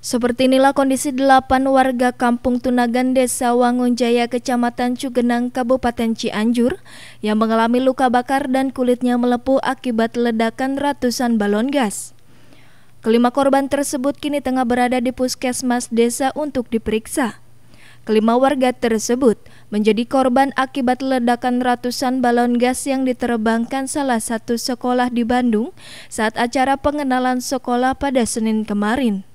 Seperti inilah kondisi delapan warga kampung Tunagan Desa Wangunjaya Kecamatan Cugenang Kabupaten Cianjur yang mengalami luka bakar dan kulitnya melepuh akibat ledakan ratusan balon gas. Kelima korban tersebut kini tengah berada di puskesmas desa untuk diperiksa. Kelima warga tersebut menjadi korban akibat ledakan ratusan balon gas yang diterbangkan salah satu sekolah di Bandung saat acara pengenalan sekolah pada Senin kemarin.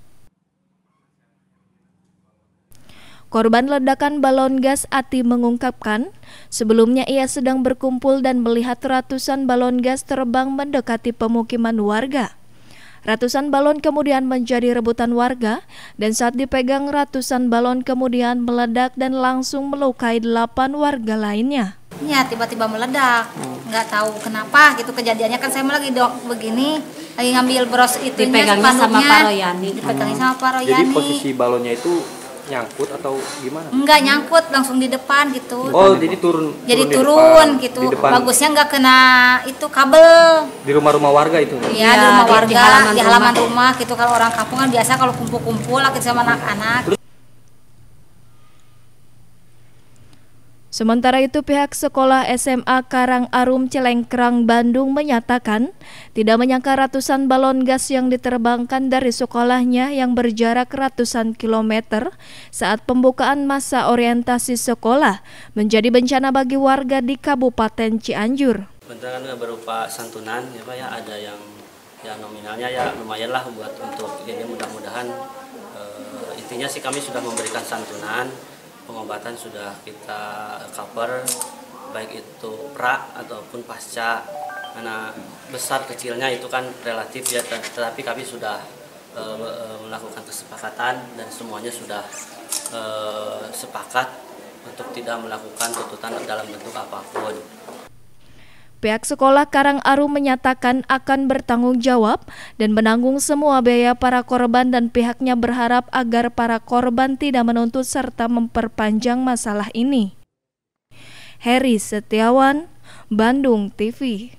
Korban ledakan balon gas Ati mengungkapkan, sebelumnya ia sedang berkumpul dan melihat ratusan balon gas terbang mendekati pemukiman warga. Ratusan balon kemudian menjadi rebutan warga dan saat dipegang ratusan balon kemudian meledak dan langsung melukai delapan warga lainnya. Ya tiba-tiba meledak, nggak tahu kenapa gitu kejadiannya kan saya lagi dok begini lagi ngambil bros itu dipegang hmm. sama Pak Royani. Dipegangnya sama Pak Royani. Jadi posisi balonnya itu nyangkut atau gimana? Enggak nyangkut, langsung di depan gitu. Oh, jadi turun. Jadi turun, turun depan, gitu. depan. Bagusnya enggak kena itu kabel. Di rumah-rumah warga itu. Iya, ya, di rumah di, warga, di halaman, di halaman rumah. rumah gitu. Kalau orang kampung kan biasa kalau kumpul-kumpul lah sama anak-anak. Sementara itu pihak sekolah SMA Karang Arum Celengkrang Bandung menyatakan tidak menyangka ratusan balon gas yang diterbangkan dari sekolahnya yang berjarak ratusan kilometer saat pembukaan masa orientasi sekolah menjadi bencana bagi warga di Kabupaten Cianjur. Bentangan berupa santunan ya Pak ya ada yang ya nominalnya ya lumayan lah buat untuk ini mudah-mudahan e, intinya sih kami sudah memberikan santunan pengobatan sudah kita cover baik itu pra ataupun pasca karena besar kecilnya itu kan relatif ya tetapi kami sudah e, e, melakukan kesepakatan dan semuanya sudah e, sepakat untuk tidak melakukan tuntutan dalam bentuk apapun Pihak sekolah Karang Aru menyatakan akan bertanggung jawab dan menanggung semua biaya para korban dan pihaknya berharap agar para korban tidak menuntut serta memperpanjang masalah ini. Heri Setiawan, Bandung TV